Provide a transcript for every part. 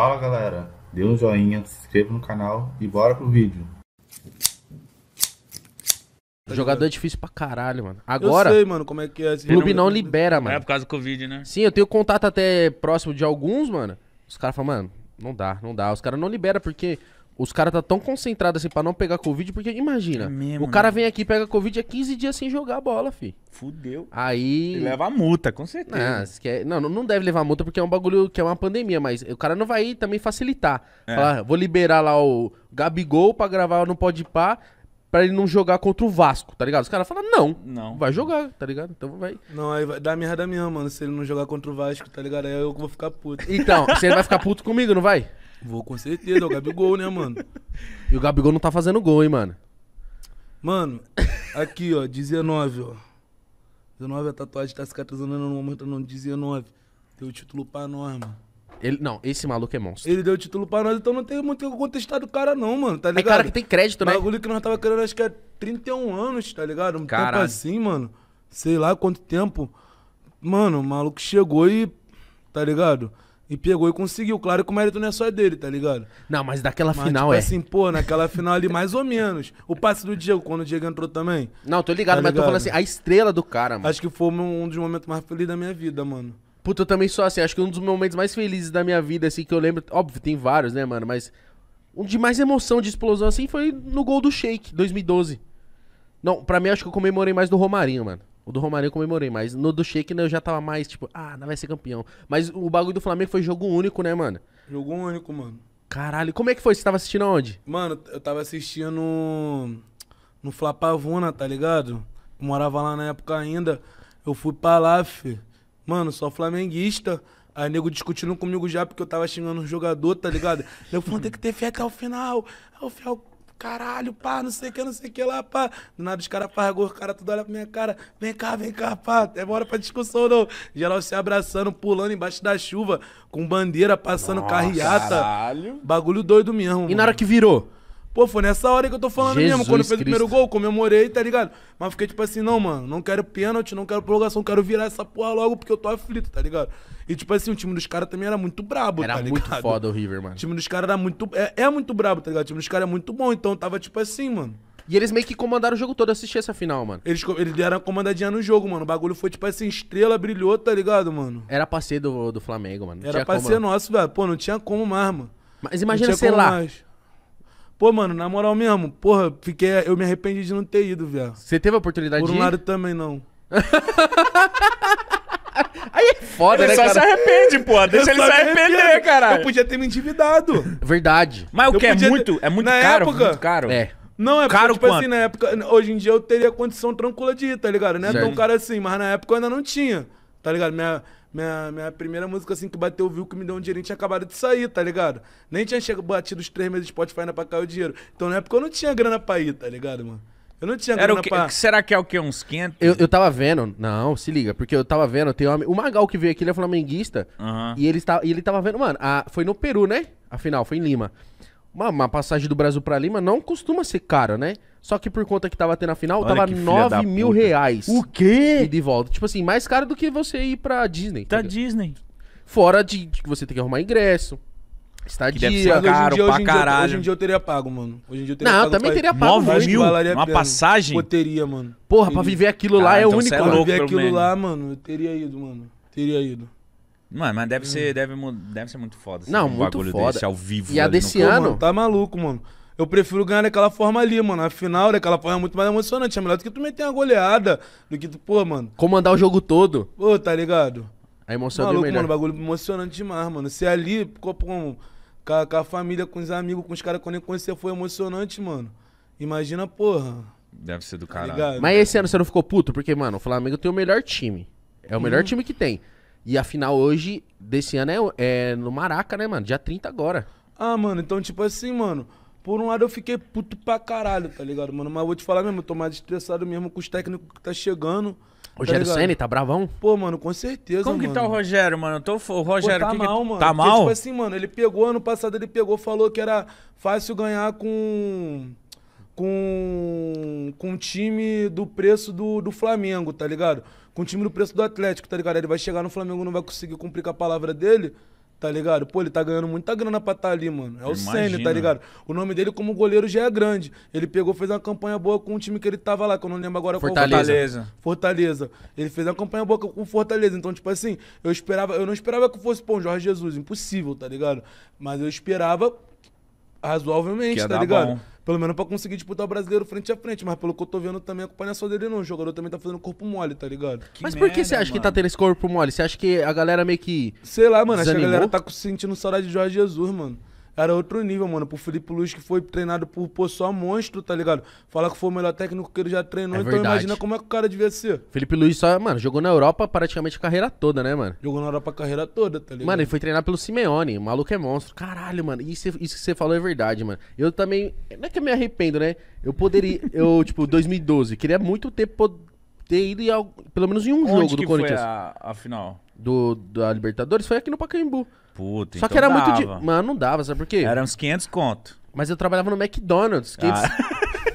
Fala galera, dê um joinha, se inscreva no canal e bora pro vídeo. Jogador é difícil pra caralho, mano. Agora, Eu sei, mano, como é que é. o assim, clube não libera, é, mano. É por causa do Covid, né? Sim, eu tenho contato até próximo de alguns, mano. Os caras falam, mano, não dá, não dá. Os caras não liberam porque os caras tá tão concentrados assim pra não pegar Covid, porque imagina, é mesmo, o cara né? vem aqui, pega Covid, é 15 dias sem jogar a bola, fi. Fudeu. Aí. E leva multa, com certeza. Ah, é, não, não, não deve levar multa porque é um bagulho que é uma pandemia, mas o cara não vai também facilitar. É. Falar, ah, vou liberar lá o Gabigol pra gravar no Pode Pá, pra ele não jogar contra o Vasco, tá ligado? Os caras falam, não, não. Vai jogar, tá ligado? Então vai. Não, aí vai dar merda mesmo, mano, se ele não jogar contra o Vasco, tá ligado? Aí eu vou ficar puto. Então, você vai ficar puto comigo, não vai? Vou com certeza, é o Gabigol, né, mano? E o Gabigol não tá fazendo gol, hein, mano? Mano, aqui, ó, 19, ó. 19, a tatuagem tá cicatrizando no momento, não, 19. Deu título pra nós, mano. Ele, não, esse maluco é monstro. Ele deu título pra nós, então não tem muito o que contestar do cara, não, mano, tá é ligado? É cara que tem crédito, né? O bagulho que nós tava querendo, acho que é 31 anos, tá ligado? Um Caralho. tempo assim, mano. Sei lá quanto tempo. Mano, o maluco chegou e. Tá ligado? E pegou e conseguiu. Claro que o mérito não é só dele, tá ligado? Não, mas daquela mas, final tipo é. assim, pô, naquela final ali, mais ou menos. O passe do Diego, quando o Diego entrou também. Não, tô ligado, tá mas ligado? tô falando assim, a estrela do cara, mano. Acho que foi um dos momentos mais felizes da minha vida, mano. Puta, eu também sou assim. Acho que um dos momentos mais felizes da minha vida, assim, que eu lembro. Óbvio, tem vários, né, mano? Mas um de mais emoção, de explosão, assim, foi no gol do Shake, 2012. Não, pra mim, acho que eu comemorei mais do Romarinho, mano. O do Romarinho eu comemorei mas No do Sheik né, eu já tava mais, tipo, ah, não vai ser campeão. Mas o bagulho do Flamengo foi jogo único, né, mano? Jogo único, mano. Caralho, como é que foi? Você tava assistindo aonde? Mano, eu tava assistindo no, no Flapavuna, tá ligado? Eu morava lá na época ainda. Eu fui pra lá, fi. Mano, só flamenguista. Aí nego discutindo comigo já, porque eu tava xingando um jogador, tá ligado? eu falei, tem que ter fé até o final. Aí é o fiel caralho, pá, não sei o que, não sei o que lá, pá. Do nada os caras pagam, os caras tudo olha pra minha cara, vem cá, vem cá, pá, é hora pra discussão não. Geral se abraçando, pulando embaixo da chuva, com bandeira, passando Nossa, carreata. Caralho. Bagulho doido mesmo. E mano. na hora que virou? Pô, foi nessa hora que eu tô falando Jesus mesmo. Quando fez fiz o primeiro gol, comemorei, tá ligado? Mas fiquei tipo assim, não, mano, não quero pênalti, não quero prorrogação, quero virar essa porra logo porque eu tô aflito, tá ligado? E tipo assim, o time dos caras também era muito brabo, era tá ligado? Era muito foda o River, mano. O time dos caras era muito. É, é, muito brabo, tá ligado? O time dos caras é muito bom, então tava tipo assim, mano. E eles meio que comandaram o jogo todo, assistir essa final, mano. Eles, eles deram a comandadinha no jogo, mano. O bagulho foi tipo assim, estrela brilhou, tá ligado, mano? Era passeio do, do Flamengo, mano. Não era passeio nosso, velho. Pô, não tinha como mais, mano. Mas imagina, sei lá, mais. Pô, mano, na moral mesmo, porra, fiquei, eu me arrependi de não ter ido, velho. Você teve a oportunidade Por um de ir? lado também não. Aí é foda, ele né, só cara? se arrepende, pô. Deixa eu ele se arrepender, caralho. Eu podia ter me endividado. Verdade. Mas o que? É muito, é muito na caro? Época, muito caro? É. Não, é caro porque, tipo assim, quanto? assim, na época... Hoje em dia eu teria condição tranquila de ir, tá ligado? Não é tão caro assim, mas na época eu ainda não tinha, tá ligado? Minha... Minha, minha primeira música, assim, que bateu viu que me deu um dinheirinho, tinha acabado de sair, tá ligado? Nem tinha chegado, batido os três meses de Spotify ainda pra cair o dinheiro. Então na época eu não tinha grana pra ir, tá ligado, mano? Eu não tinha Era grana que, pra... Será que é o que? Uns 500? Eu, eu tava vendo... Não, se liga. Porque eu tava vendo... Tem um, o Magal que veio aqui, ele é flamenguista. Uhum. E, ele tá, e ele tava vendo... Mano, a, foi no Peru, né? Afinal, foi em Lima. Uma, uma passagem do Brasil pra Lima não costuma ser cara, né? Só que por conta que tava tendo a final, Olha tava 9 mil puta. reais. O quê? E de volta. Tipo assim, mais caro do que você ir pra Disney. Tá Disney. Fora de que você tem que arrumar ingresso, Está deve ser hoje em Caro dia- pra hoje dia eu- caralho. Hoje em dia eu teria pago, mano. Hoje em dia eu teria Não, pago. também teria pago. 9 mil? Uma passagem? Eu teria, mano. Porra, pra viver aquilo lá é então único. cê é louco. aquilo menos. lá, mano, eu teria ido, mano. Teria ido. Mano, mas deve hum. ser, deve, deve ser muito foda. esse assim, Não, um muito bagulho foda. desse ao vivo. E a desse no ano- Mano, tá maluco, mano. Eu prefiro ganhar daquela forma ali, mano. Afinal, daquela forma é muito mais emocionante. É melhor do que tu meter uma goleada. Do que tu, pô, mano. Comandar o jogo todo. Pô, tá ligado? A emoção é Maluco, melhor. mano, bagulho emocionante demais, mano. Você ali, com, com, a, com a família, com os amigos, com os caras que eu nem conhecia, foi emocionante, mano. Imagina, porra. Deve ser do tá caralho. Mas esse ano você não ficou puto? Porque, mano, o Flamengo tem o melhor time. É o melhor uhum. time que tem. E a final hoje, desse ano, é, é no Maraca, né, mano? Dia 30 agora. Ah, mano, então, tipo assim, mano. Por um lado eu fiquei puto pra caralho, tá ligado, mano? Mas eu vou te falar mesmo, eu tô mais estressado mesmo com os técnicos que tá chegando. Tá Rogério tá tá bravão? Pô, mano, com certeza, Como mano. que tá o Rogério, mano? Eu tô, o Rogério... Pô, tá que mal, que... mano. Tá mal? Porque, tipo assim, mano, ele pegou, ano passado ele pegou, falou que era fácil ganhar com com, com um time do preço do, do Flamengo, tá ligado? Com o um time do preço do Atlético, tá ligado? Ele vai chegar no Flamengo não vai conseguir cumprir com a palavra dele, tá ligado? Pô, ele tá ganhando muita grana pra estar tá ali, mano. É o Senna, tá ligado? O nome dele como goleiro já é grande. Ele pegou, fez uma campanha boa com o time que ele tava lá, que eu não lembro agora é Fortaleza. qual. Fortaleza. Fortaleza. Ele fez uma campanha boa com o Fortaleza. Então, tipo assim, eu esperava, eu não esperava que fosse, pô, Jorge Jesus, impossível, tá ligado? Mas eu esperava razoavelmente, que tá ligado? Bom. Pelo menos pra conseguir disputar o brasileiro frente a frente, mas pelo que eu tô vendo também, a companhia é só dele, não. O jogador também tá fazendo corpo mole, tá ligado? Que mas por que você acha mano. que tá tendo esse corpo mole? Você acha que a galera meio que. Sei lá, mano, desanimou? acho que a galera tá sentindo saudade de Jorge Jesus, mano era outro nível, mano. Pro Felipe Luiz, que foi treinado por pô, só monstro, tá ligado? Falar que foi o melhor técnico que ele já treinou, é então imagina como é que o cara devia ser. Felipe Luiz só, mano, jogou na Europa praticamente a carreira toda, né, mano? Jogou na Europa a carreira toda, tá ligado? Mano, ele foi treinar pelo Simeone, o maluco é monstro. Caralho, mano, isso, isso que você falou é verdade, mano. Eu também, não é que eu me arrependo, né? Eu poderia, eu, tipo, 2012, queria muito ter, ter ido em, pelo menos em um Onde jogo do Corinthians. Foi a, a final? Do, da Libertadores foi aqui no Pacaembu puta. Só então que era dava. muito de. Mano, não dava, sabe por quê? Era uns 500 conto. Mas eu trabalhava no McDonald's. 500, ah.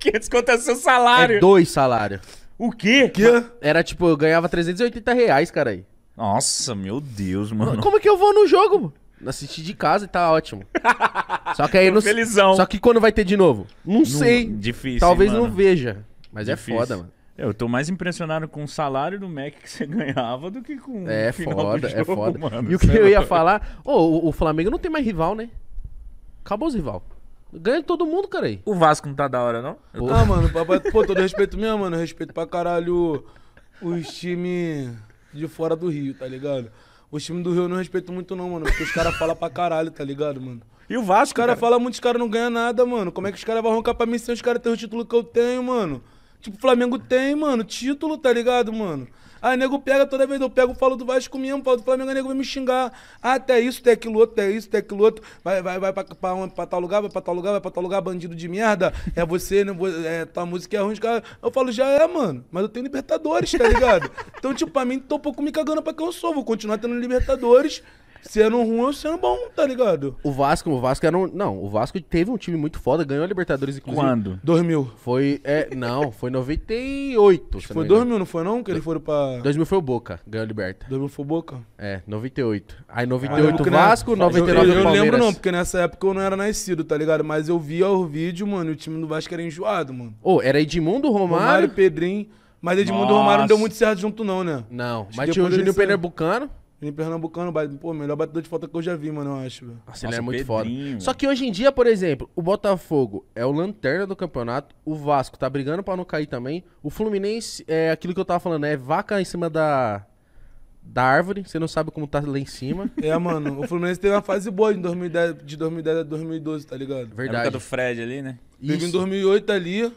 500 conto é seu salário. É dois salários. O quê? Era tipo, eu ganhava 380 reais, cara aí. Nossa, meu Deus, mano. Como é que eu vou no jogo? assisti de casa e tá ótimo. Só que aí não. Felizão. Só que quando vai ter de novo? Não, não sei. Difícil. Talvez mano. não veja. Mas é difícil. é foda, mano. Eu tô mais impressionado com o salário do Mac que você ganhava do que com é, o final foda, é jogo, é foda. foda. e o que eu é ia falar, oh, o, Flamengo não tem mais rival, né? Acabou os rival. Ganha todo mundo, cara aí. O Vasco não tá da hora, não? Pô. Ah, mano, papai, pô, todo respeito mesmo, mano. Respeito pra caralho os times de fora do Rio, tá ligado? Os times do Rio eu não respeito muito, não, mano. Porque os caras falam pra caralho, tá ligado, mano? E o Vasco? Os caras cara... falam muito, os caras não ganham nada, mano. Como é que os caras vão arrancar pra mim se os caras têm o título que eu tenho, mano? Tipo, o Flamengo tem, mano, título, tá ligado, mano? Aí nego pega, toda vez eu pego, falo do Vasco mesmo, falo do Flamengo, aí nego vai me xingar. Ah, até isso, até aquilo outro, até isso, até aquilo outro. Vai, vai, vai pra, pra, onde, pra tal lugar, vai pra tal lugar, vai pra tal lugar, bandido de merda. É você, né? É, tua música é ruim, cara. Eu falo, já é, mano. Mas eu tenho Libertadores, tá ligado? então, tipo, pra mim, tô um pouco me cagando pra quem eu sou. Vou continuar tendo Libertadores sendo é ruim ou sendo é bom, tá ligado? O Vasco, o Vasco era um. Não, o Vasco teve um time muito foda, ganhou a Libertadores, inclusive. Quando? 2000. Foi. É, não, foi 98. Acho se foi não 2000, não foi não? Que Do... eles foram pra. 2000 foi o Boca, ganhou a Libertadores. 2000 foi o Boca? É, 98. Aí 98 ah, Vasco, na... 99 eu, eu, eu Palmeiras. Eu lembro não, porque nessa época eu não era nascido, tá ligado? Mas eu via o vídeo, mano, e o time do Vasco era enjoado, mano. Ô, oh, era Edmundo, Romário. Romário, e Pedrinho. Mas Edmundo e Romário não deu muito certo junto, não, né? Não, Acho mas tinha o Juninho Pernambucano. Ele pernambucano, bate, pô, melhor batedor de falta que eu já vi, mano, eu acho, velho. Nossa, ele é, é muito foda. Só que hoje em dia, por exemplo, o Botafogo é o lanterna do campeonato, o Vasco tá brigando pra não cair também, o Fluminense é aquilo que eu tava falando, é vaca em cima da da árvore, você não sabe como tá lá em cima. É, mano, o Fluminense teve uma fase boa de 2010, de 2010 a 2012, tá ligado? Verdade. A época do Fred ali, né? Teve em 2008 ali,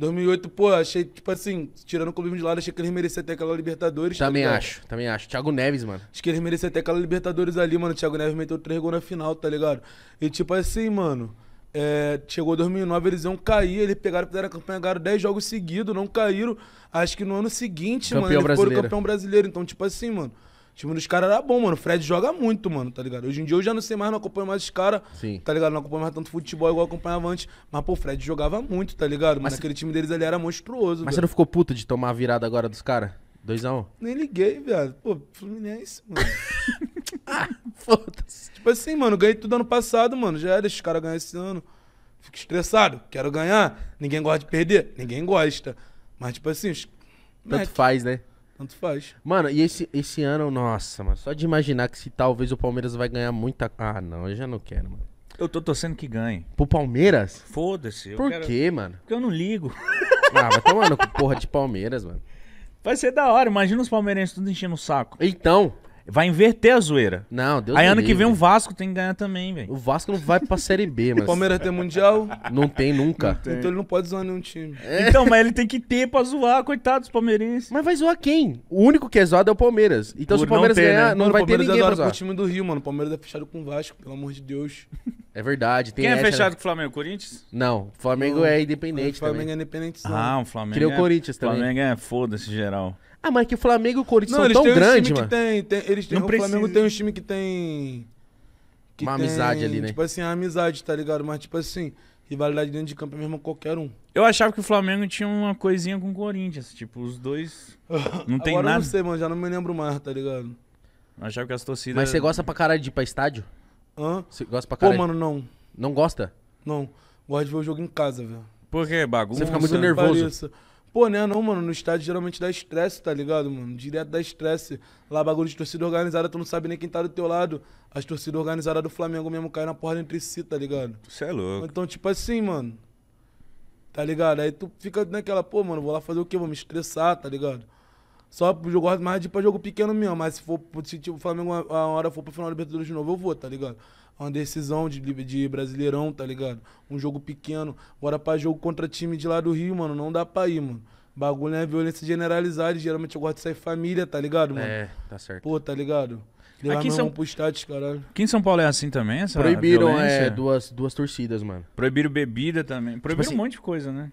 2008, pô, achei, tipo assim, tirando o clube de lado, achei que eles mereciam até aquela Libertadores. Tá também tá acho, também acho. Thiago Neves, mano. Acho que eles mereciam até aquela Libertadores ali, mano. Thiago Neves meteu três gols na final, tá ligado? E tipo assim, mano, é, chegou 2009, eles iam cair, eles pegaram, fizeram a campanha, ganharam 10 jogos seguidos, não caíram. Acho que no ano seguinte, campeão mano, eles brasileiro. foram campeão brasileiro. Então, tipo assim, mano time dos caras era bom, mano. O Fred joga muito, mano, tá ligado? Hoje em dia eu já não sei mais, não acompanho mais os caras, tá ligado? Não acompanho mais tanto futebol igual eu acompanhava antes. Mas, pô, o Fred jogava muito, tá ligado? Mas, mas aquele time deles ali era monstruoso. Mas você não ficou puto de tomar a virada agora dos caras? 2x1? Um. Nem liguei, viado. Pô, Fluminense, mano. Ah, foda-se. Tipo assim, mano, ganhei tudo ano passado, mano. Já era, esses caras ganham esse ano. Fico estressado, quero ganhar. Ninguém gosta de perder? Ninguém gosta. Mas, tipo assim, os... tanto Mac. faz, né? Tanto faz. Mano, e esse, esse ano, nossa, mano, só de imaginar que se talvez o Palmeiras vai ganhar muita. Ah, não, eu já não quero, mano. Eu tô torcendo que ganhe. Pro Palmeiras? Foda-se. Por quero... quê, mano? Porque eu não ligo. Ah, vai tomando com porra de Palmeiras, mano. Vai ser da hora, imagina os palmeirenses tudo enchendo o saco. Então. Vai inverter a zoeira. Não, Deus Aí ano que vem o Vasco tem que ganhar também, velho. O Vasco não vai pra Série B, mas... O Palmeiras tem Mundial? Não tem nunca. Não tem. Então ele não pode zoar nenhum time. É. Então, mas ele tem que ter pra zoar, coitado dos palmeirenses. Mas vai zoar quem? O único que é zoado é o Palmeiras. Então Por se o Palmeiras não ter, ganhar, né? não mano, vai ter é ninguém é pra zoar. O time do Rio, mano. O Palmeiras é fechado com o Vasco, pelo amor de Deus. É verdade. Quem é essa, né? fechado né? com o Flamengo? Corinthians? Não. O Flamengo é independente O Flamengo é também. é independente. Ah, o Flamengo Criou é... o Corinthians também. O Flamengo é foda-se geral. Ah, mas é que o Flamengo e o Corinthians não, são tão grandes, um mano. Tem, tem, eles têm, não o precisa. Flamengo tem um time que tem... Que uma tem, amizade ali, né? Tipo assim, a amizade, tá ligado? Mas tipo assim, rivalidade dentro de campo é mesmo qualquer um. Eu achava que o Flamengo tinha uma coisinha com o Corinthians. Tipo, os dois não tem Agora nada. Eu não sei, mano. Já não me lembro mais, tá ligado? Eu achava que as torcidas... Mas você gosta pra caralho de ir pra estádio? Hã? Você gosta pra caralho? Pô, mano, não. Não gosta? Não. Gosto de ver o jogo em casa, velho. Por quê? Bagunça? Você fica muito nervoso. Pareça. Pô, né, não, mano, no estádio geralmente dá estresse, tá ligado, mano? Direto dá estresse. Lá, bagulho de torcida organizada, tu não sabe nem quem tá do teu lado. As torcidas organizadas do Flamengo mesmo caem na porra entre si, tá ligado? Você é louco. Então, tipo assim, mano. Tá ligado? Aí tu fica naquela, pô, mano, vou lá fazer o quê? Vou me estressar, tá ligado? Só eu gosto mais de ir pra jogo pequeno mesmo, mas se for se tipo, o Flamengo a hora for pro final da Libertadores de novo, eu vou, tá ligado? É uma decisão de, de brasileirão, tá ligado? Um jogo pequeno. Agora pra jogo contra time de lá do Rio, mano, não dá pra ir, mano. Bagulho é violência generalizada. Geralmente eu gosto de sair família, tá ligado, mano? É, tá certo. Pô, tá ligado? Levar aqui em São... pro caralho. Aqui em São Paulo é assim também, essa Proibiram é, violência? é, duas, duas torcidas, mano. Proibiram bebida também. Tipo Proibiram tipo um assim, monte de coisa, né?